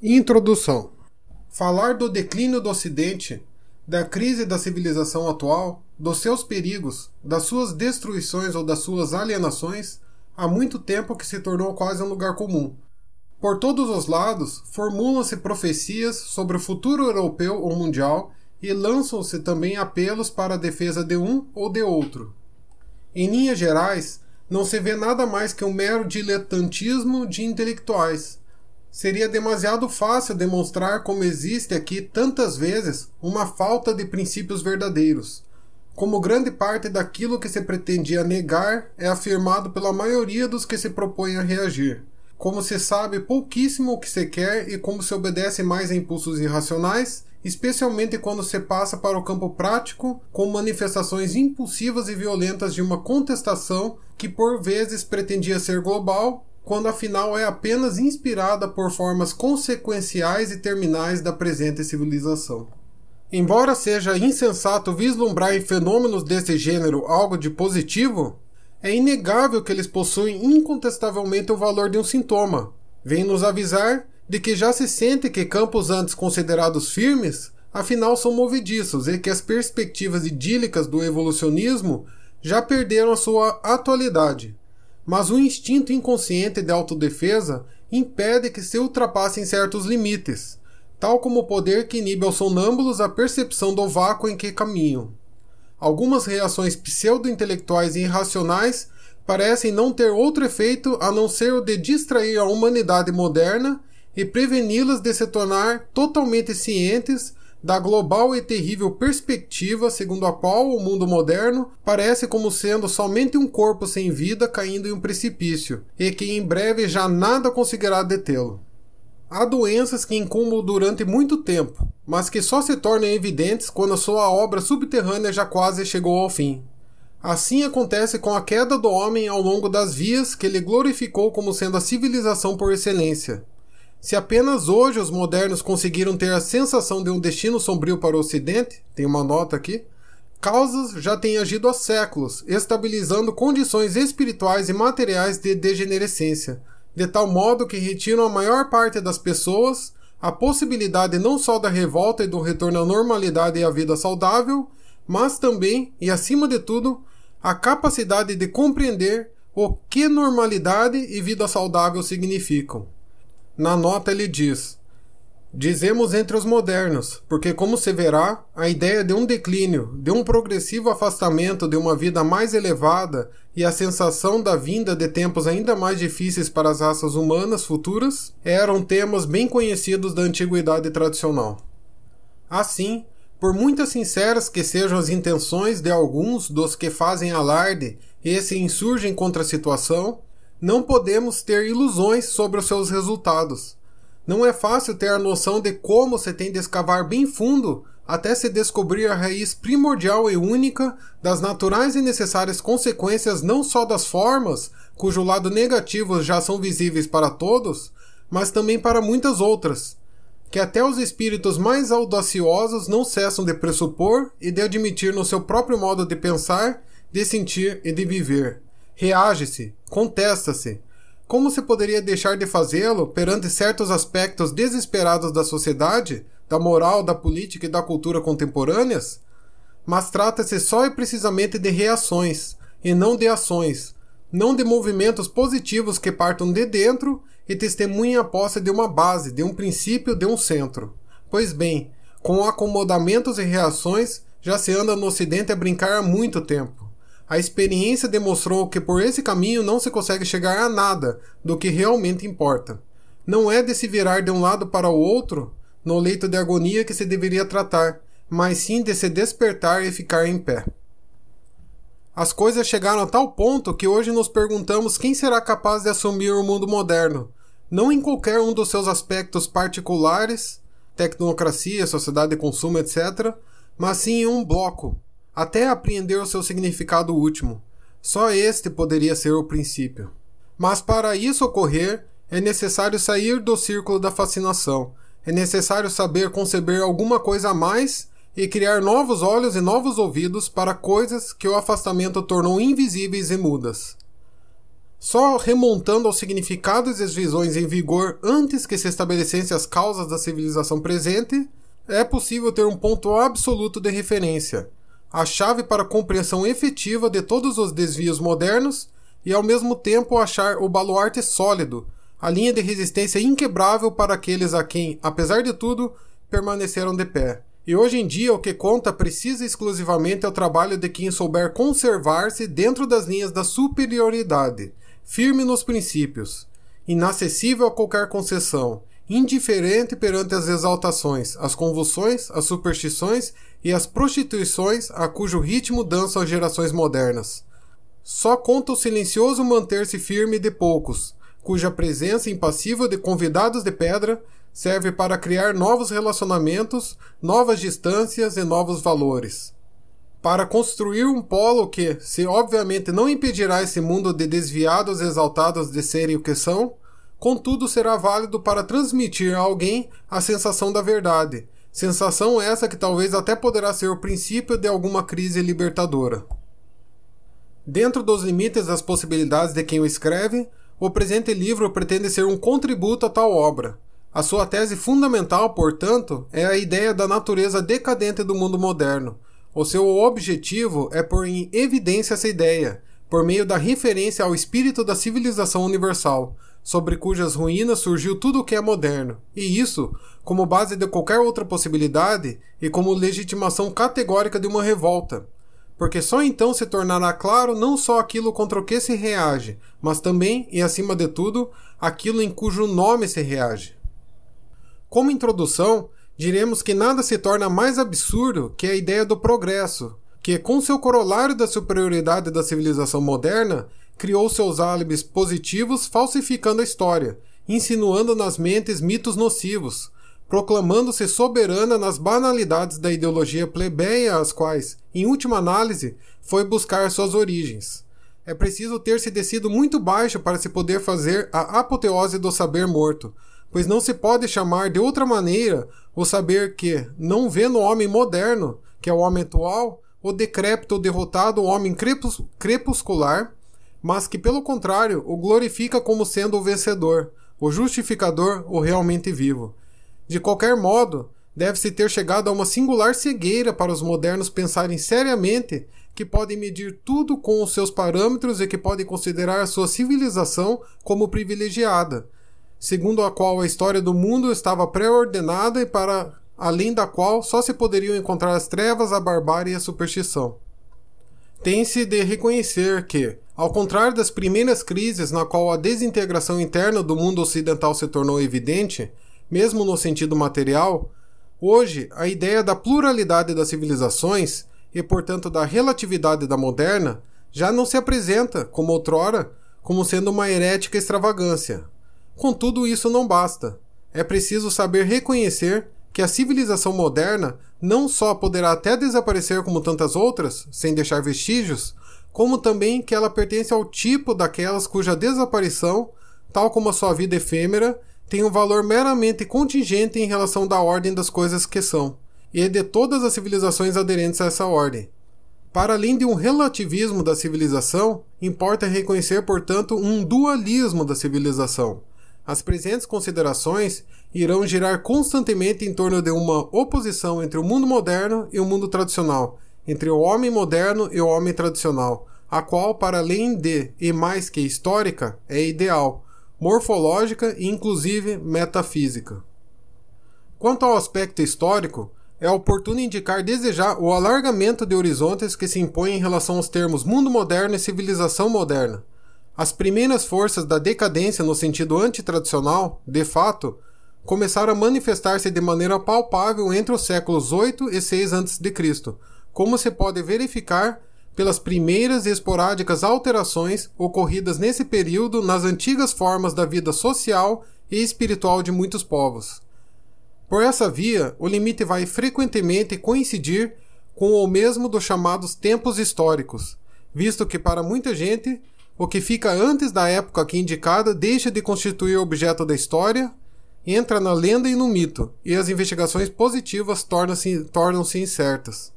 Introdução: Falar do declínio do Ocidente, da crise da civilização atual, dos seus perigos, das suas destruições ou das suas alienações, há muito tempo que se tornou quase um lugar comum. Por todos os lados, formulam-se profecias sobre o futuro europeu ou mundial e lançam-se também apelos para a defesa de um ou de outro. Em linhas gerais, não se vê nada mais que um mero diletantismo de intelectuais Seria demasiado fácil demonstrar como existe aqui tantas vezes uma falta de princípios verdadeiros, como grande parte daquilo que se pretendia negar é afirmado pela maioria dos que se propõem a reagir. Como se sabe pouquíssimo o que se quer e como se obedece mais a impulsos irracionais, especialmente quando se passa para o campo prático com manifestações impulsivas e violentas de uma contestação que por vezes pretendia ser global quando afinal é apenas inspirada por formas consequenciais e terminais da presente civilização. Embora seja insensato vislumbrar em fenômenos desse gênero algo de positivo, é inegável que eles possuem incontestavelmente o valor de um sintoma. Vem nos avisar de que já se sente que campos antes considerados firmes, afinal são movediços e que as perspectivas idílicas do evolucionismo já perderam a sua atualidade mas o instinto inconsciente de autodefesa impede que se ultrapassem certos limites, tal como o poder que inibe aos sonâmbulos a percepção do vácuo em que caminham. Algumas reações pseudo-intelectuais e irracionais parecem não ter outro efeito a não ser o de distrair a humanidade moderna e preveni-las de se tornar totalmente cientes da global e terrível perspectiva segundo a qual o mundo moderno parece como sendo somente um corpo sem vida caindo em um precipício, e que em breve já nada conseguirá detê-lo. Há doenças que incumbam durante muito tempo, mas que só se tornam evidentes quando a sua obra subterrânea já quase chegou ao fim. Assim acontece com a queda do homem ao longo das vias que ele glorificou como sendo a civilização por excelência. Se apenas hoje os modernos conseguiram ter a sensação de um destino sombrio para o Ocidente, tem uma nota aqui, causas já têm agido há séculos, estabilizando condições espirituais e materiais de degenerescência, de tal modo que retiram a maior parte das pessoas a possibilidade não só da revolta e do retorno à normalidade e à vida saudável, mas também, e acima de tudo, a capacidade de compreender o que normalidade e vida saudável significam. Na nota ele diz: Dizemos entre os modernos, porque, como se verá, a ideia de um declínio, de um progressivo afastamento de uma vida mais elevada e a sensação da vinda de tempos ainda mais difíceis para as raças humanas futuras eram temas bem conhecidos da antiguidade tradicional. Assim, por muitas sinceras que sejam as intenções de alguns dos que fazem alarde e se insurgem contra a situação, não podemos ter ilusões sobre os seus resultados. Não é fácil ter a noção de como se tem de escavar bem fundo até se descobrir a raiz primordial e única das naturais e necessárias consequências não só das formas, cujo lado negativo já são visíveis para todos, mas também para muitas outras, que até os espíritos mais audaciosos não cessam de pressupor e de admitir no seu próprio modo de pensar, de sentir e de viver. Reage-se, contesta-se. Como se poderia deixar de fazê-lo perante certos aspectos desesperados da sociedade, da moral, da política e da cultura contemporâneas? Mas trata-se só e precisamente de reações, e não de ações, não de movimentos positivos que partam de dentro e testemunhem a posse de uma base, de um princípio, de um centro. Pois bem, com acomodamentos e reações já se anda no Ocidente a brincar há muito tempo. A experiência demonstrou que por esse caminho não se consegue chegar a nada do que realmente importa. Não é de se virar de um lado para o outro no leito de agonia que se deveria tratar, mas sim de se despertar e ficar em pé. As coisas chegaram a tal ponto que hoje nos perguntamos quem será capaz de assumir o mundo moderno, não em qualquer um dos seus aspectos particulares, tecnocracia, sociedade de consumo, etc., mas sim em um bloco, até apreender o seu significado último. Só este poderia ser o princípio. Mas para isso ocorrer, é necessário sair do círculo da fascinação. É necessário saber conceber alguma coisa a mais e criar novos olhos e novos ouvidos para coisas que o afastamento tornou invisíveis e mudas. Só remontando aos significados e às visões em vigor antes que se estabelecessem as causas da civilização presente, é possível ter um ponto absoluto de referência, a chave para a compreensão efetiva de todos os desvios modernos e, ao mesmo tempo, achar o baluarte sólido, a linha de resistência inquebrável para aqueles a quem, apesar de tudo, permaneceram de pé. E hoje em dia, o que conta precisa exclusivamente é o trabalho de quem souber conservar-se dentro das linhas da superioridade, firme nos princípios, inacessível a qualquer concessão, indiferente perante as exaltações, as convulsões, as superstições e as prostituições a cujo ritmo dançam as gerações modernas. Só conta o silencioso manter-se firme de poucos, cuja presença impassível de convidados de pedra serve para criar novos relacionamentos, novas distâncias e novos valores. Para construir um polo que, se obviamente não impedirá esse mundo de desviados exaltados de serem o que são, Contudo, será válido para transmitir a alguém a sensação da verdade, sensação essa que talvez até poderá ser o princípio de alguma crise libertadora. Dentro dos limites das possibilidades de quem o escreve, o presente livro pretende ser um contributo a tal obra. A sua tese fundamental, portanto, é a ideia da natureza decadente do mundo moderno. O seu objetivo é pôr em evidência essa ideia, por meio da referência ao espírito da civilização universal, sobre cujas ruínas surgiu tudo o que é moderno, e isso, como base de qualquer outra possibilidade e como legitimação categórica de uma revolta, porque só então se tornará claro não só aquilo contra o que se reage, mas também, e acima de tudo, aquilo em cujo nome se reage. Como introdução, diremos que nada se torna mais absurdo que a ideia do progresso, que, com seu corolário da superioridade da civilização moderna, criou seus álibis positivos, falsificando a história, insinuando nas mentes mitos nocivos, proclamando-se soberana nas banalidades da ideologia plebeia, às quais, em última análise, foi buscar suas origens. É preciso ter-se descido muito baixo para se poder fazer a apoteose do saber morto, pois não se pode chamar de outra maneira o saber que, não vê no homem moderno, que é o homem atual, o decrépito derrotado o homem crepus crepuscular, mas que, pelo contrário, o glorifica como sendo o vencedor, o justificador, o realmente vivo. De qualquer modo, deve-se ter chegado a uma singular cegueira para os modernos pensarem seriamente que podem medir tudo com os seus parâmetros e que podem considerar a sua civilização como privilegiada, segundo a qual a história do mundo estava pré-ordenada e para além da qual só se poderiam encontrar as trevas, a barbárie e a superstição. Tem-se de reconhecer que, ao contrário das primeiras crises na qual a desintegração interna do mundo ocidental se tornou evidente, mesmo no sentido material, hoje a ideia da pluralidade das civilizações e, portanto, da relatividade da moderna já não se apresenta, como outrora, como sendo uma herética extravagância. Contudo, isso não basta. É preciso saber reconhecer que a civilização moderna não só poderá até desaparecer como tantas outras, sem deixar vestígios, como também que ela pertence ao tipo daquelas cuja desaparição, tal como a sua vida efêmera, tem um valor meramente contingente em relação da ordem das coisas que são, e é de todas as civilizações aderentes a essa ordem. Para além de um relativismo da civilização, importa reconhecer, portanto, um dualismo da civilização. As presentes considerações irão girar constantemente em torno de uma oposição entre o mundo moderno e o mundo tradicional, entre o homem moderno e o homem tradicional, a qual, para além de e mais que histórica, é ideal, morfológica e inclusive metafísica. Quanto ao aspecto histórico, é oportuno indicar desejar o alargamento de horizontes que se impõe em relação aos termos mundo moderno e civilização moderna as primeiras forças da decadência no sentido antitradicional, de fato, começaram a manifestar-se de maneira palpável entre os séculos 8 e 6 a.C., como se pode verificar pelas primeiras e esporádicas alterações ocorridas nesse período nas antigas formas da vida social e espiritual de muitos povos. Por essa via, o limite vai frequentemente coincidir com o mesmo dos chamados tempos históricos, visto que para muita gente o que fica antes da época aqui indicada deixa de constituir objeto da história, entra na lenda e no mito, e as investigações positivas tornam-se tornam incertas.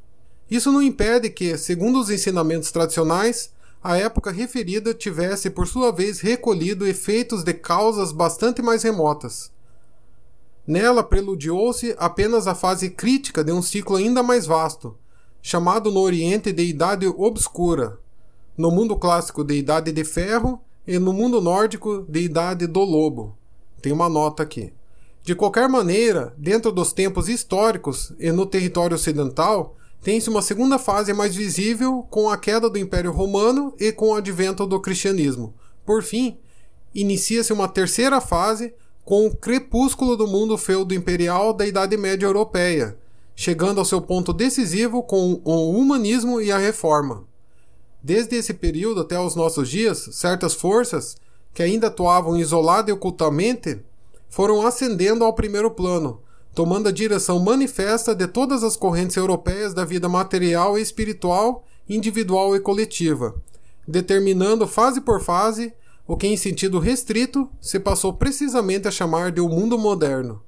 Isso não impede que, segundo os ensinamentos tradicionais, a época referida tivesse por sua vez recolhido efeitos de causas bastante mais remotas. Nela preludiou-se apenas a fase crítica de um ciclo ainda mais vasto, chamado no Oriente de Idade Obscura, no mundo clássico de Idade de Ferro e no mundo nórdico de Idade do Lobo. Tem uma nota aqui. De qualquer maneira, dentro dos tempos históricos e no território ocidental, tem-se uma segunda fase mais visível com a queda do Império Romano e com o advento do cristianismo. Por fim, inicia-se uma terceira fase com o crepúsculo do mundo feudo imperial da Idade Média Europeia, chegando ao seu ponto decisivo com o humanismo e a reforma. Desde esse período até os nossos dias, certas forças, que ainda atuavam isolada e ocultamente, foram ascendendo ao primeiro plano, tomando a direção manifesta de todas as correntes europeias da vida material e espiritual, individual e coletiva, determinando fase por fase o que, em sentido restrito, se passou precisamente a chamar de o um mundo moderno.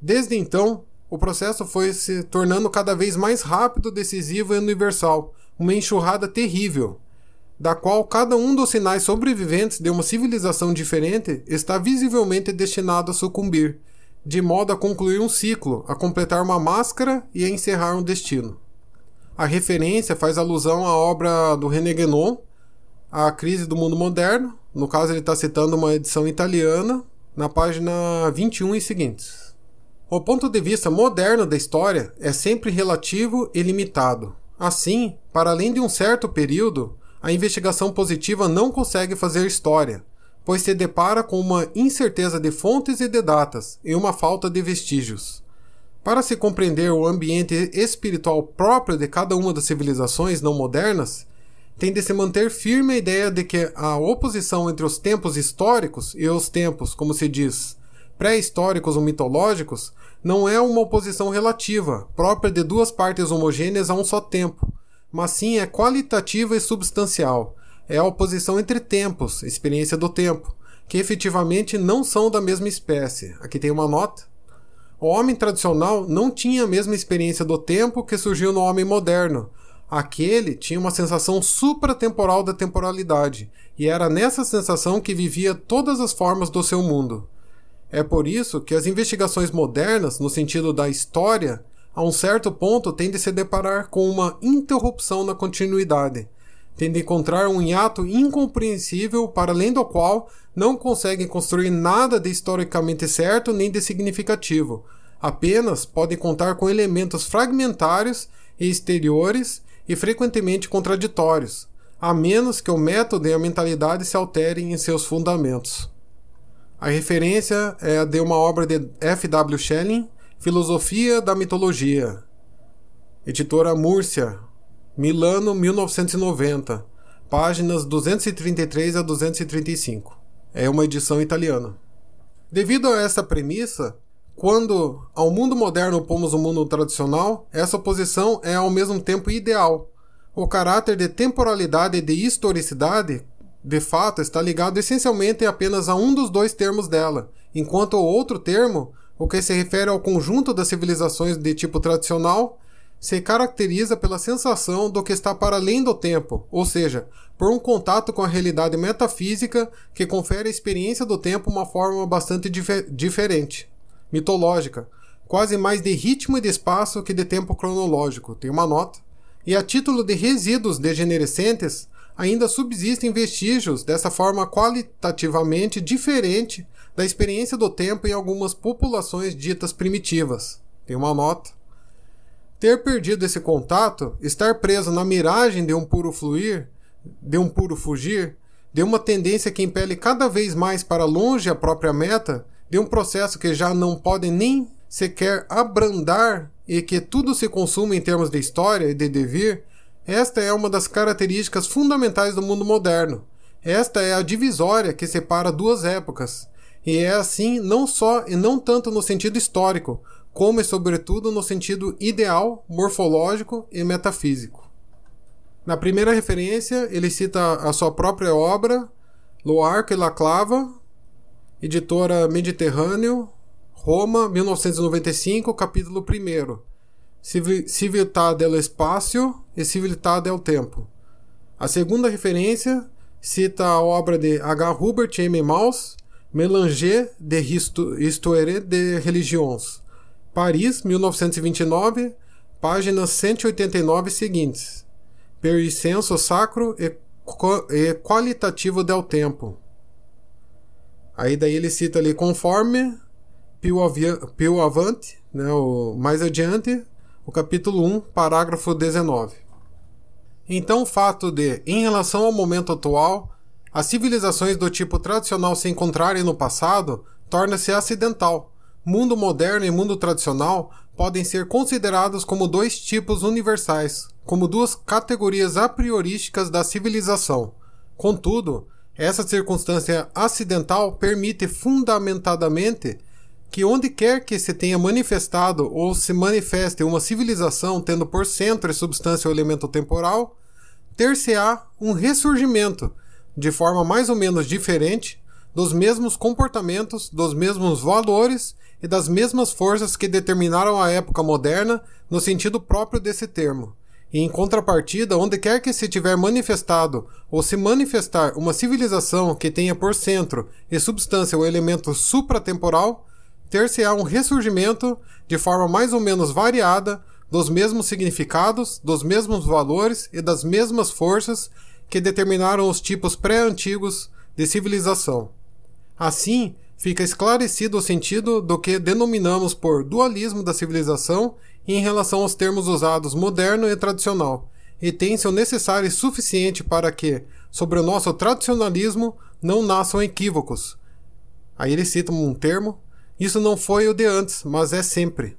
Desde então, o processo foi se tornando cada vez mais rápido, decisivo e universal, uma enxurrada terrível, da qual cada um dos sinais sobreviventes de uma civilização diferente está visivelmente destinado a sucumbir, de modo a concluir um ciclo, a completar uma máscara e a encerrar um destino. A referência faz alusão à obra do René Guénon, A Crise do Mundo Moderno, no caso ele está citando uma edição italiana, na página 21 e seguintes. O ponto de vista moderno da história é sempre relativo e limitado. Assim, para além de um certo período, a investigação positiva não consegue fazer história, pois se depara com uma incerteza de fontes e de datas e uma falta de vestígios. Para se compreender o ambiente espiritual próprio de cada uma das civilizações não modernas, tem de se manter firme a ideia de que a oposição entre os tempos históricos e os tempos, como se diz, pré-históricos ou mitológicos não é uma oposição relativa, própria de duas partes homogêneas a um só tempo, mas sim é qualitativa e substancial. É a oposição entre tempos, experiência do tempo, que efetivamente não são da mesma espécie. Aqui tem uma nota. O homem tradicional não tinha a mesma experiência do tempo que surgiu no homem moderno. Aquele tinha uma sensação supratemporal da temporalidade, e era nessa sensação que vivia todas as formas do seu mundo. É por isso que as investigações modernas, no sentido da história, a um certo ponto tendem a se deparar com uma interrupção na continuidade, tendem a encontrar um hiato incompreensível para além do qual não conseguem construir nada de historicamente certo nem de significativo. Apenas podem contar com elementos fragmentários e exteriores e frequentemente contraditórios, a menos que o método e a mentalidade se alterem em seus fundamentos. A referência é de uma obra de F.W. Schelling, Filosofia da Mitologia, editora Múrcia, Milano, 1990, páginas 233 a 235. É uma edição italiana. Devido a essa premissa, quando ao mundo moderno pomos o mundo tradicional, essa oposição é ao mesmo tempo ideal. O caráter de temporalidade e de historicidade de fato, está ligado essencialmente apenas a um dos dois termos dela, enquanto o outro termo, o que se refere ao conjunto das civilizações de tipo tradicional, se caracteriza pela sensação do que está para além do tempo, ou seja, por um contato com a realidade metafísica que confere à experiência do tempo uma forma bastante dif diferente, mitológica, quase mais de ritmo e de espaço que de tempo cronológico. Tem uma nota. E a título de resíduos degenerescentes, ainda subsistem vestígios dessa forma qualitativamente diferente da experiência do tempo em algumas populações ditas primitivas. Tem uma nota. Ter perdido esse contato, estar preso na miragem de um puro fluir, de um puro fugir, de uma tendência que impele cada vez mais para longe a própria meta, de um processo que já não pode nem sequer abrandar e que tudo se consuma em termos de história e de devir, esta é uma das características fundamentais do mundo moderno. Esta é a divisória que separa duas épocas. E é assim não só e não tanto no sentido histórico, como e sobretudo no sentido ideal, morfológico e metafísico. Na primeira referência, ele cita a sua própria obra, Loarca e Laclava, editora Mediterrâneo, Roma, 1995, capítulo 1 Civiltad del é espacio e Civiltad del é tempo. A segunda referência cita a obra de H. Hubert M. Maus, Mélanger de Histoire de Religions, Paris, 1929, páginas 189 seguintes. Per senso sacro e, e qualitativo del tempo. Aí daí ele cita ali conforme Pio, Pio Avante, né, o mais adiante, o capítulo 1, parágrafo 19. Então, o fato de, em relação ao momento atual, as civilizações do tipo tradicional se encontrarem no passado torna-se acidental. Mundo moderno e mundo tradicional podem ser considerados como dois tipos universais, como duas categorias a priorísticas da civilização. Contudo, essa circunstância acidental permite fundamentadamente que onde quer que se tenha manifestado ou se manifeste uma civilização tendo por centro e substância o elemento temporal, ter-se-á um ressurgimento, de forma mais ou menos diferente, dos mesmos comportamentos, dos mesmos valores e das mesmas forças que determinaram a época moderna no sentido próprio desse termo. E em contrapartida, onde quer que se tiver manifestado ou se manifestar uma civilização que tenha por centro e substância o elemento supratemporal, ter-se-á um ressurgimento, de forma mais ou menos variada, dos mesmos significados, dos mesmos valores e das mesmas forças que determinaram os tipos pré-antigos de civilização. Assim, fica esclarecido o sentido do que denominamos por dualismo da civilização em relação aos termos usados moderno e tradicional, e tem-se o necessário e suficiente para que, sobre o nosso tradicionalismo, não nasçam equívocos. Aí ele cita um termo, isso não foi o de antes, mas é sempre.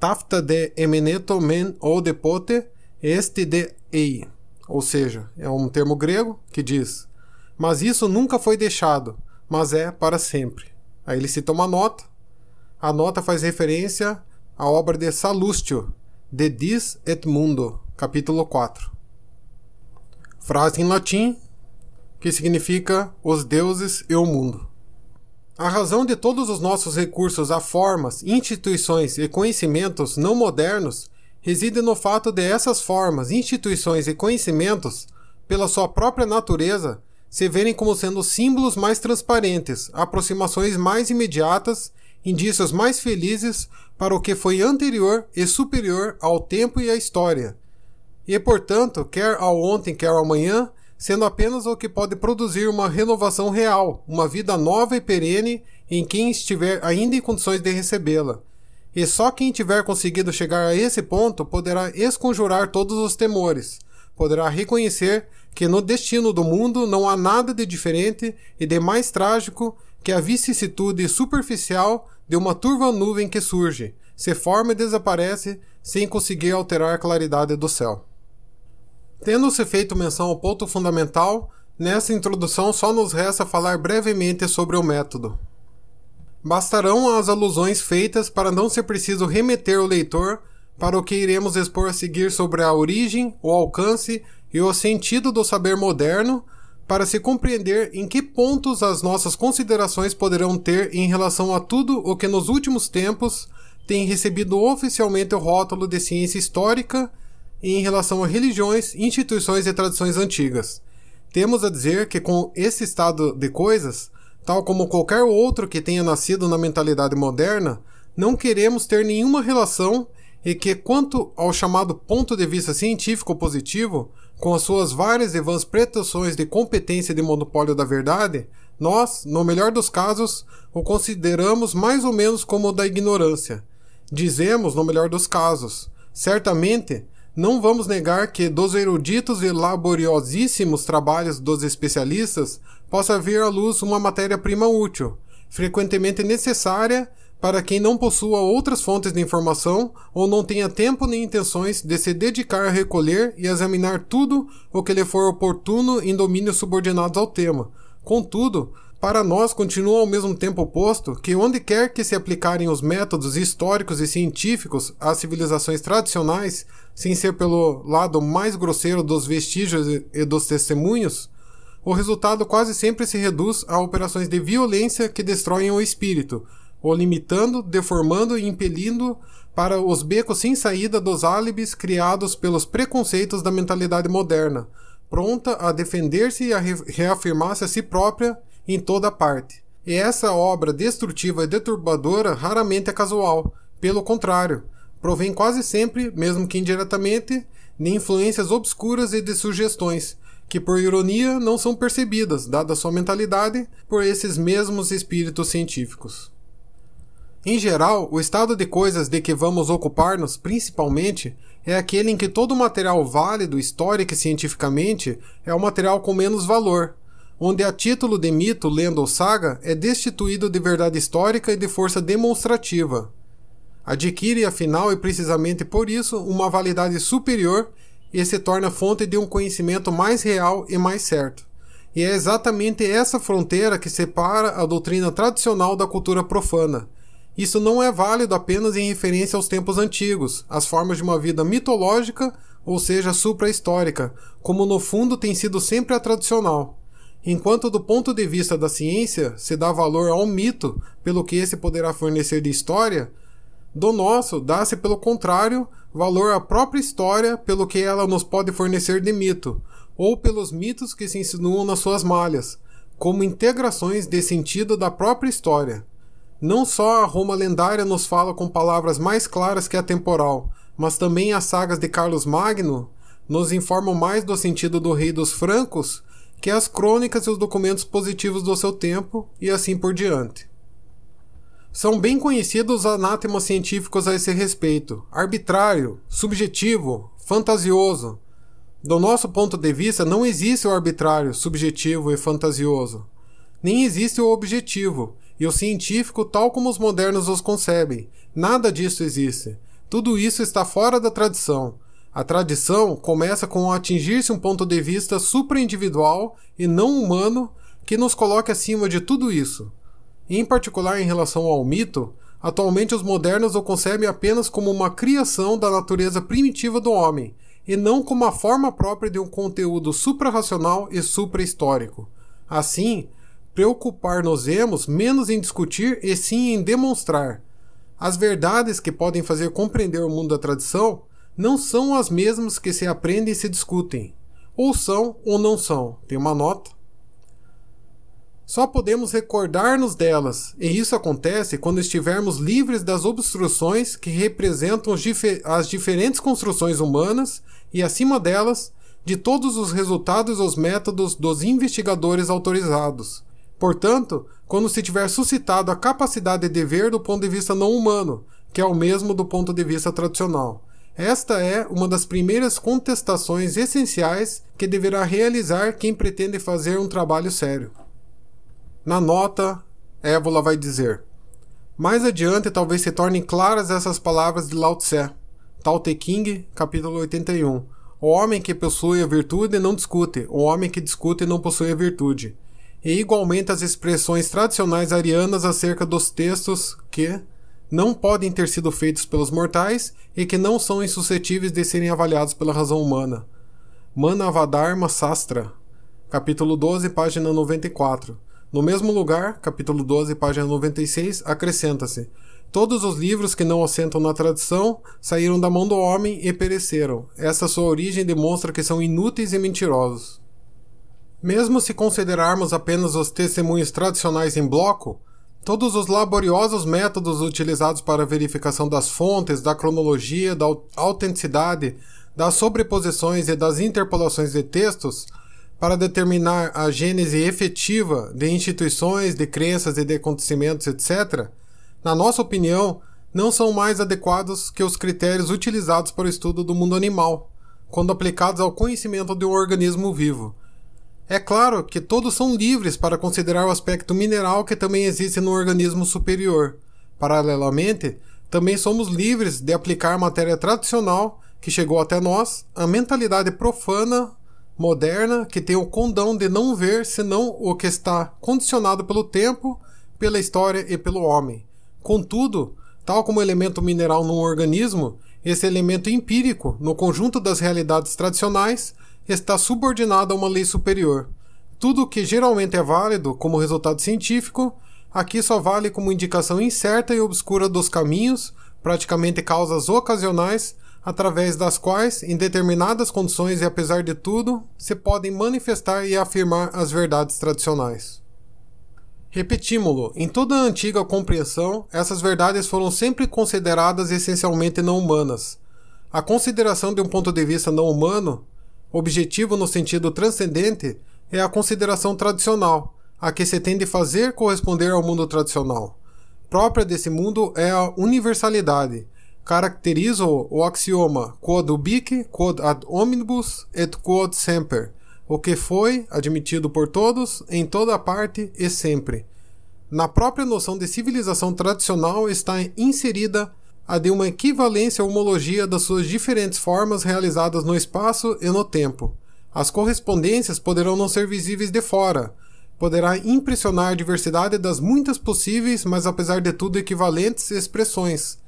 Tafta de emeneto men ou de pote, este de ei. Ou seja, é um termo grego que diz: Mas isso nunca foi deixado, mas é para sempre. Aí ele cita uma nota. A nota faz referência à obra de Salustio, De Dis et Mundo, capítulo 4. Frase em latim que significa os deuses e o mundo. A razão de todos os nossos recursos a formas, instituições e conhecimentos não modernos reside no fato de essas formas, instituições e conhecimentos, pela sua própria natureza, se verem como sendo símbolos mais transparentes, aproximações mais imediatas, indícios mais felizes para o que foi anterior e superior ao tempo e à história. E, portanto, quer ao ontem, quer ao amanhã, sendo apenas o que pode produzir uma renovação real, uma vida nova e perene em quem estiver ainda em condições de recebê-la. E só quem tiver conseguido chegar a esse ponto poderá esconjurar todos os temores, poderá reconhecer que no destino do mundo não há nada de diferente e de mais trágico que a vicissitude superficial de uma turva nuvem que surge, se forma e desaparece sem conseguir alterar a claridade do céu. Tendo-se feito menção ao ponto fundamental, nessa introdução só nos resta falar brevemente sobre o método. Bastarão as alusões feitas para não ser preciso remeter o leitor para o que iremos expor a seguir sobre a origem, o alcance e o sentido do saber moderno, para se compreender em que pontos as nossas considerações poderão ter em relação a tudo o que nos últimos tempos tem recebido oficialmente o rótulo de ciência histórica em relação a religiões, instituições e tradições antigas. Temos a dizer que, com esse estado de coisas, tal como qualquer outro que tenha nascido na mentalidade moderna, não queremos ter nenhuma relação e que, quanto ao chamado ponto de vista científico positivo, com as suas várias e vãs pretensões de competência de monopólio da verdade, nós, no melhor dos casos, o consideramos mais ou menos como o da ignorância. Dizemos, no melhor dos casos, certamente não vamos negar que dos eruditos e laboriosíssimos trabalhos dos especialistas possa vir à luz uma matéria-prima útil, frequentemente necessária para quem não possua outras fontes de informação ou não tenha tempo nem intenções de se dedicar a recolher e examinar tudo o que lhe for oportuno em domínios subordinados ao tema. Contudo, para nós continua ao mesmo tempo oposto que, onde quer que se aplicarem os métodos históricos e científicos às civilizações tradicionais, sem ser pelo lado mais grosseiro dos vestígios e dos testemunhos, o resultado quase sempre se reduz a operações de violência que destroem o espírito, o limitando, deformando e impelindo para os becos sem saída dos álibis criados pelos preconceitos da mentalidade moderna, pronta a defender-se e a reafirmar-se a si própria em toda parte. E essa obra destrutiva e deturbadora raramente é casual. Pelo contrário, provém quase sempre, mesmo que indiretamente, de influências obscuras e de sugestões, que por ironia não são percebidas, dada sua mentalidade, por esses mesmos espíritos científicos. Em geral, o estado de coisas de que vamos ocupar-nos, principalmente, é aquele em que todo material válido, histórico e cientificamente, é o material com menos valor, onde a título de mito, lenda ou saga é destituído de verdade histórica e de força demonstrativa. Adquire, afinal, e precisamente por isso, uma validade superior e se torna fonte de um conhecimento mais real e mais certo. E é exatamente essa fronteira que separa a doutrina tradicional da cultura profana. Isso não é válido apenas em referência aos tempos antigos, às formas de uma vida mitológica, ou seja, supra-histórica, como no fundo tem sido sempre a tradicional. Enquanto do ponto de vista da ciência se dá valor ao mito pelo que esse poderá fornecer de história, do nosso dá-se pelo contrário valor à própria história pelo que ela nos pode fornecer de mito, ou pelos mitos que se insinuam nas suas malhas, como integrações de sentido da própria história. Não só a Roma lendária nos fala com palavras mais claras que a temporal, mas também as sagas de Carlos Magno nos informam mais do sentido do rei dos francos que é as crônicas e os documentos positivos do seu tempo, e assim por diante. São bem conhecidos os anátemas científicos a esse respeito: arbitrário, subjetivo, fantasioso. Do nosso ponto de vista, não existe o arbitrário, subjetivo e fantasioso. Nem existe o objetivo, e o científico tal como os modernos os concebem. Nada disso existe. Tudo isso está fora da tradição. A tradição começa com atingir-se um ponto de vista supraindividual e não humano que nos coloque acima de tudo isso. Em particular em relação ao mito, atualmente os modernos o concebem apenas como uma criação da natureza primitiva do homem, e não como a forma própria de um conteúdo suprarracional e suprahistórico. Assim, preocupar-nos-emos menos em discutir e sim em demonstrar. As verdades que podem fazer compreender o mundo da tradição não são as mesmas que se aprendem e se discutem. Ou são ou não são. Tem uma nota. Só podemos recordar-nos delas, e isso acontece quando estivermos livres das obstruções que representam as diferentes construções humanas e, acima delas, de todos os resultados e os métodos dos investigadores autorizados. Portanto, quando se tiver suscitado a capacidade de ver do ponto de vista não humano, que é o mesmo do ponto de vista tradicional, esta é uma das primeiras contestações essenciais que deverá realizar quem pretende fazer um trabalho sério. Na nota, Évola vai dizer: Mais adiante talvez se tornem claras essas palavras de Lao Tse, Tao Te King, capítulo 81. O homem que possui a virtude não discute, o homem que discute não possui a virtude. E igualmente as expressões tradicionais arianas acerca dos textos que, não podem ter sido feitos pelos mortais e que não são insuscetíveis de serem avaliados pela razão humana. Manavadharma Sastra, capítulo 12, página 94. No mesmo lugar, capítulo 12, página 96, acrescenta-se: Todos os livros que não assentam na tradição saíram da mão do homem e pereceram. Esta sua origem demonstra que são inúteis e mentirosos. Mesmo se considerarmos apenas os testemunhos tradicionais em bloco, Todos os laboriosos métodos utilizados para a verificação das fontes, da cronologia, da autenticidade, das sobreposições e das interpolações de textos para determinar a gênese efetiva de instituições, de crenças e de acontecimentos, etc., na nossa opinião, não são mais adequados que os critérios utilizados para o estudo do mundo animal, quando aplicados ao conhecimento de um organismo vivo, é claro que todos são livres para considerar o aspecto mineral que também existe no organismo superior. Paralelamente, também somos livres de aplicar a matéria tradicional que chegou até nós, a mentalidade profana, moderna, que tem o condão de não ver senão o que está condicionado pelo tempo, pela história e pelo homem. Contudo, tal como elemento mineral num organismo, esse elemento empírico, no conjunto das realidades tradicionais, está subordinada a uma lei superior. Tudo o que geralmente é válido como resultado científico, aqui só vale como indicação incerta e obscura dos caminhos, praticamente causas ocasionais, através das quais, em determinadas condições e apesar de tudo, se podem manifestar e afirmar as verdades tradicionais. Repetimo-lo, em toda a antiga compreensão, essas verdades foram sempre consideradas essencialmente não humanas. A consideração de um ponto de vista não humano Objetivo no sentido transcendente é a consideração tradicional, a que se tende fazer corresponder ao mundo tradicional. Própria desse mundo é a universalidade. Caracteriza o axioma quod ubique, quod ad omnibus et quod semper, o que foi admitido por todos, em toda parte e sempre. Na própria noção de civilização tradicional está inserida a de uma equivalência homologia das suas diferentes formas realizadas no espaço e no tempo. As correspondências poderão não ser visíveis de fora, poderá impressionar a diversidade das muitas possíveis, mas apesar de tudo equivalentes expressões.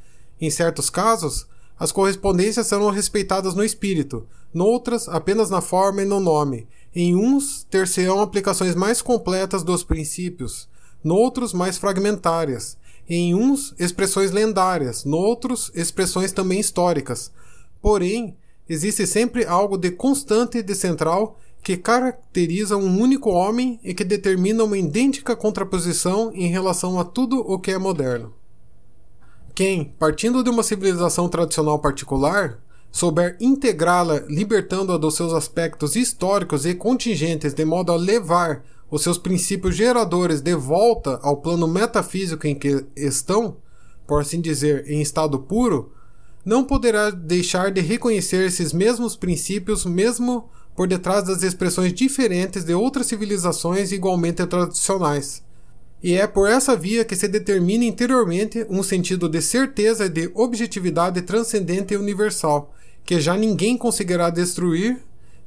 Em certos casos, as correspondências serão respeitadas no espírito, noutras apenas na forma e no nome. Em uns, ter-se-ão aplicações mais completas dos princípios, noutros mais fragmentárias. Em uns, expressões lendárias, noutros, expressões também históricas. Porém, existe sempre algo de constante e de central que caracteriza um único homem e que determina uma idêntica contraposição em relação a tudo o que é moderno. Quem, partindo de uma civilização tradicional particular, souber integrá-la, libertando-a dos seus aspectos históricos e contingentes de modo a levar os seus princípios geradores de volta ao plano metafísico em que estão, por assim dizer, em estado puro, não poderá deixar de reconhecer esses mesmos princípios, mesmo por detrás das expressões diferentes de outras civilizações igualmente tradicionais. E é por essa via que se determina interiormente um sentido de certeza e de objetividade transcendente e universal, que já ninguém conseguirá destruir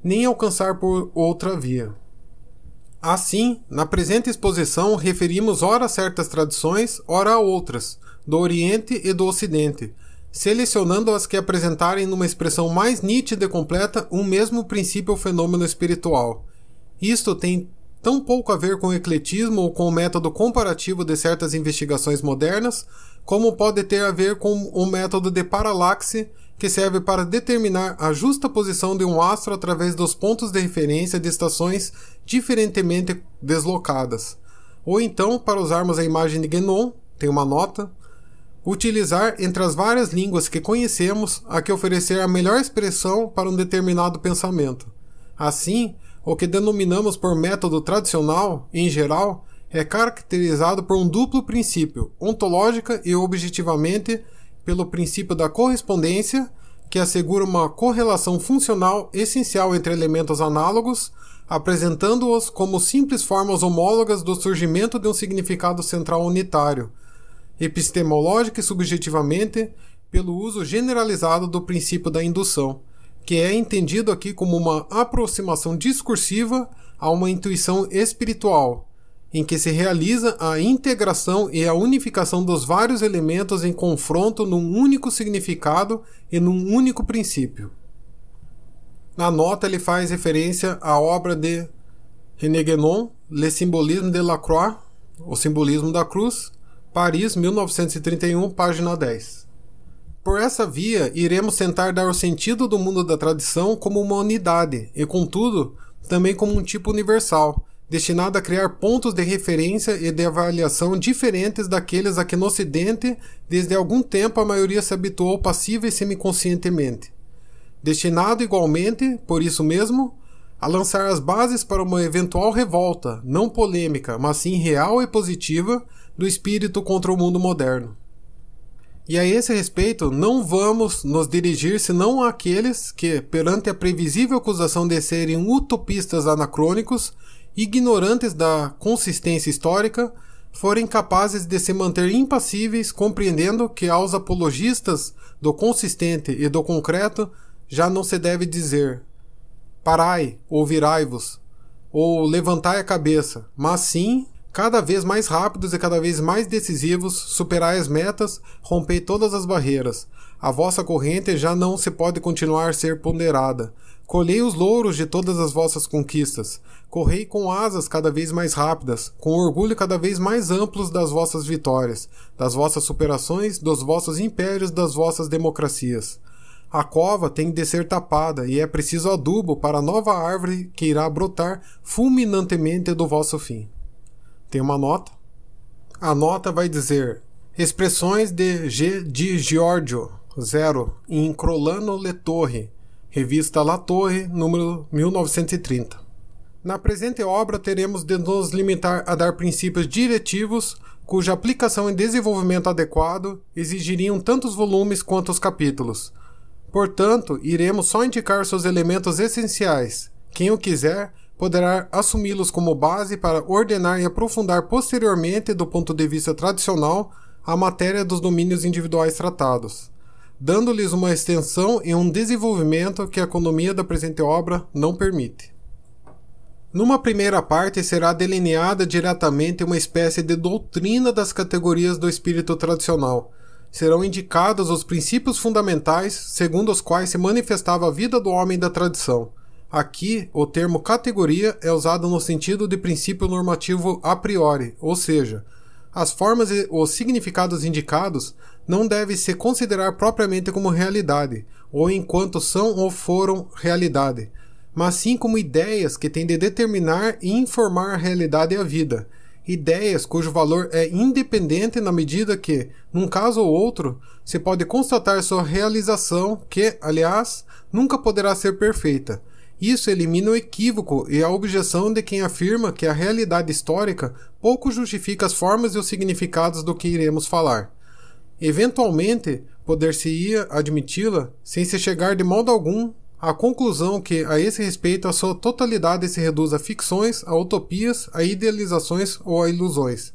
nem alcançar por outra via. Assim, na presente exposição referimos ora certas tradições, ora outras, do Oriente e do Ocidente, selecionando as que apresentarem numa expressão mais nítida e completa um mesmo princípio ou fenômeno espiritual. Isto tem tão pouco a ver com o ecletismo ou com o método comparativo de certas investigações modernas, como pode ter a ver com o método de paralaxe que serve para determinar a justa posição de um astro através dos pontos de referência de estações diferentemente deslocadas. Ou então, para usarmos a imagem de Genon, tem uma nota, utilizar entre as várias línguas que conhecemos a que oferecer a melhor expressão para um determinado pensamento. Assim, o que denominamos por método tradicional, em geral, é caracterizado por um duplo princípio, ontológica e objetivamente pelo princípio da correspondência, que assegura uma correlação funcional essencial entre elementos análogos, apresentando-os como simples formas homólogas do surgimento de um significado central unitário, epistemológica e subjetivamente, pelo uso generalizado do princípio da indução, que é entendido aqui como uma aproximação discursiva a uma intuição espiritual, em que se realiza a integração e a unificação dos vários elementos em confronto num único significado e num único princípio. Na nota, ele faz referência à obra de René Guénon, Le Symbolisme de la Croix, O Simbolismo da Cruz, Paris, 1931, página 10. Por essa via, iremos tentar dar o sentido do mundo da tradição como uma unidade, e contudo, também como um tipo universal, destinada a criar pontos de referência e de avaliação diferentes daqueles a que no Ocidente, desde algum tempo, a maioria se habituou passiva e semiconscientemente. Destinado igualmente, por isso mesmo, a lançar as bases para uma eventual revolta, não polêmica, mas sim real e positiva, do espírito contra o mundo moderno. E a esse respeito, não vamos nos dirigir senão àqueles que, perante a previsível acusação de serem utopistas anacrônicos, ignorantes da consistência histórica, forem capazes de se manter impassíveis, compreendendo que aos apologistas do consistente e do concreto já não se deve dizer parai, ou virai vos ou levantai a cabeça, mas sim, cada vez mais rápidos e cada vez mais decisivos, superai as metas, rompei todas as barreiras. A vossa corrente já não se pode continuar a ser ponderada. Colhei os louros de todas as vossas conquistas. Correi com asas cada vez mais rápidas, com orgulho cada vez mais amplos das vossas vitórias, das vossas superações, dos vossos impérios, das vossas democracias. A cova tem de ser tapada e é preciso adubo para a nova árvore que irá brotar fulminantemente do vosso fim. Tem uma nota? A nota vai dizer: Expressões de G de Giorgio, zero, em Crolano Letorre revista La Torre, número 1930. Na presente obra, teremos de nos limitar a dar princípios diretivos cuja aplicação e desenvolvimento adequado exigiriam tantos volumes quanto os capítulos. Portanto, iremos só indicar seus elementos essenciais. Quem o quiser poderá assumi-los como base para ordenar e aprofundar posteriormente, do ponto de vista tradicional, a matéria dos domínios individuais tratados dando-lhes uma extensão e um desenvolvimento que a economia da presente obra não permite. Numa primeira parte será delineada diretamente uma espécie de doutrina das categorias do espírito tradicional. Serão indicados os princípios fundamentais segundo os quais se manifestava a vida do homem da tradição. Aqui, o termo categoria é usado no sentido de princípio normativo a priori, ou seja, as formas e os significados indicados não deve se considerar propriamente como realidade, ou enquanto são ou foram realidade, mas sim como ideias que tendem a determinar e informar a realidade e a vida, ideias cujo valor é independente na medida que, num caso ou outro, se pode constatar sua realização, que, aliás, nunca poderá ser perfeita. Isso elimina o equívoco e a objeção de quem afirma que a realidade histórica pouco justifica as formas e os significados do que iremos falar. Eventualmente, poder-se-ia admiti-la sem se chegar de modo algum à conclusão que, a esse respeito, a sua totalidade se reduz a ficções, a utopias, a idealizações ou a ilusões.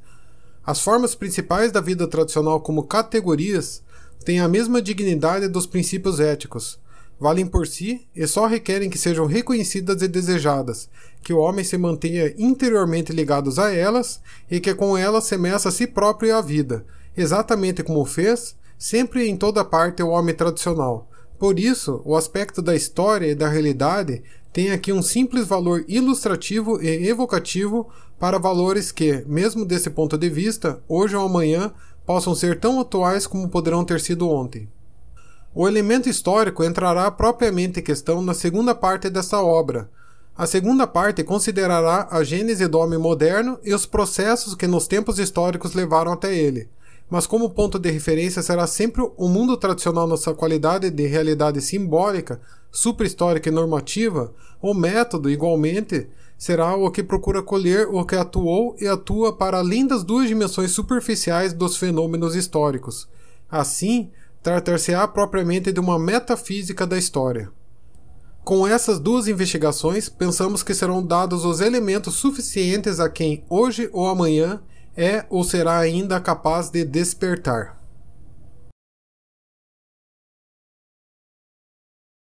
As formas principais da vida tradicional como categorias têm a mesma dignidade dos princípios éticos. Valem por si e só requerem que sejam reconhecidas e desejadas, que o homem se mantenha interiormente ligados a elas e que com elas semeça a si próprio e à vida, Exatamente como fez, sempre e em toda parte, é o homem tradicional. Por isso, o aspecto da história e da realidade tem aqui um simples valor ilustrativo e evocativo para valores que, mesmo desse ponto de vista, hoje ou amanhã, possam ser tão atuais como poderão ter sido ontem. O elemento histórico entrará propriamente em questão na segunda parte desta obra. A segunda parte considerará a gênese do homem moderno e os processos que nos tempos históricos levaram até ele mas como ponto de referência será sempre o mundo tradicional nossa qualidade de realidade simbólica, superhistórica e normativa, o método, igualmente, será o que procura colher o que atuou e atua para além das duas dimensões superficiais dos fenômenos históricos. Assim, tratar-se-á propriamente de uma metafísica da história. Com essas duas investigações, pensamos que serão dados os elementos suficientes a quem, hoje ou amanhã, é ou será ainda capaz de despertar.